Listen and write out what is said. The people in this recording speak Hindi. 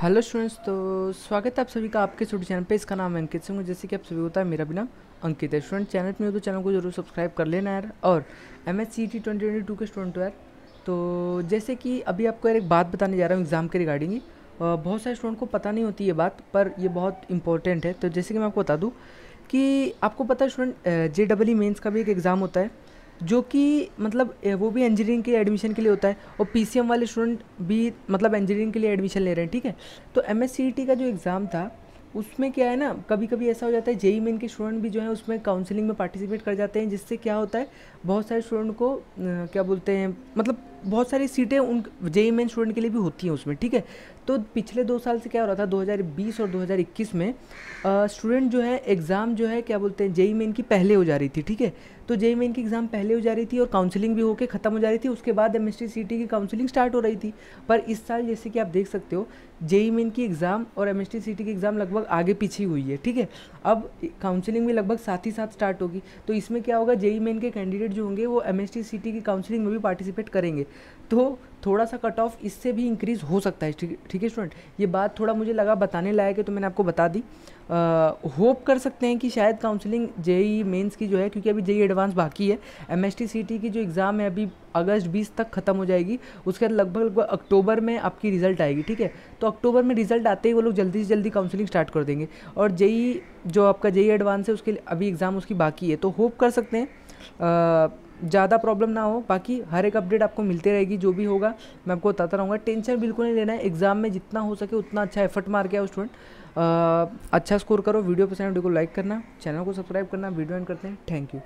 हेलो स्टूडेंट्स तो स्वागत है आप सभी का आपके स्टूडियो चैनल पे इसका नाम अंकित सिंह जैसे कि आप सभी होता है मेरा भी नाम अंकित है स्टूडेंट चैनल में हो तो चैनल को जरूर सब्सक्राइब कर लेना यार और M S C T twenty twenty two के स्टूडेंट यार तो जैसे कि अभी आपको यार एक बात बताने जा रहा हूँ एग्ज़ाम के रिगार्डिंग बहुत सारे स्टूडेंट को पता नहीं होती ये बात पर यह बहुत इंपॉर्टेंट है तो जैसे कि मैं आपको बता दूँ कि आपको पता है student J double E mains का भी एक एग्ज़ाम होता है जो कि मतलब वो भी इंजीनियरिंग के एडमिशन के लिए होता है और पीसीएम वाले स्टूडेंट भी मतलब इंजीनियरिंग के लिए एडमिशन ले रहे हैं ठीक है तो एम एस e का जो एग्ज़ाम था उसमें क्या है ना कभी कभी ऐसा हो जाता है जेई मेन के स्टूडेंट भी जो है उसमें काउंसलिंग में पार्टिसिपेट कर जाते हैं जिससे क्या होता है बहुत सारे स्टूडेंट को क्या बोलते हैं मतलब बहुत सारी सीटें उन जेई मेन स्टूडेंट के लिए भी होती हैं उसमें ठीक है तो पिछले दो साल से क्या हो रहा था 2020 और 2021 में स्टूडेंट जो है एग्ज़ाम जो है क्या बोलते हैं जेई मेन की पहले हो जा रही थी ठीक है तो जेई मेन की एग्ज़ाम पहले हो जा रही थी और काउंसलिंग भी होकर ख़त्म हो जा रही थी उसके बाद एम एस की काउंसलिंग स्टार्ट हो रही थी पर इस साल जैसे कि आप देख सकते हो जेई मेन की एग्ज़ाम और एम एस की एग्ज़ाम लगभग आगे पीछे हुई है ठीक है अब काउंसलिंग भी लगभग साथ ही साथ स्टार्ट होगी तो इसमें क्या होगा जेई मेन के कैंडिडेट जो होंगे वो एम एस की काउंसलिंग में भी पार्टिसिपेट करेंगे तो थोड़ा सा कट ऑफ इससे भी इंक्रीज़ हो सकता है ठीक है स्टूडेंट ये बात थोड़ा मुझे लगा बताने लायक है तो मैंने आपको बता दी होप कर सकते हैं कि शायद काउंसलिंग जेई मेंस की जो है क्योंकि अभी जेई एडवांस बाकी है एम एस की जो एग्ज़ाम है अभी अगस्त 20 तक ख़त्म हो जाएगी उसके बाद लगभग लगभग अक्टूबर में आपकी रिज़ल्ट आएगी ठीक है तो अक्टूबर में रिज़ल्ट आते ही वो लोग जल्दी से जल्दी काउंसलिंग स्टार्ट कर देंगे और जेई जो आपका जेई एडवांस है उसके अभी एग्ज़ाम उसकी बाकी है तो होप कर सकते हैं ज़्यादा प्रॉब्लम ना हो बाकी हर एक अपडेट आपको मिलती रहेगी जो भी होगा मैं आपको बताता रहूँगा टेंशन बिल्कुल नहीं लेना है एग्जाम में जितना हो सके उतना अच्छा एफर्ट मार के आओ स्टूडेंट अच्छा स्कोर करो वीडियो पसंद वीडियो को लाइक करना चैनल को सब्सक्राइब करना वीडियो एंड करते हैं थैंक यू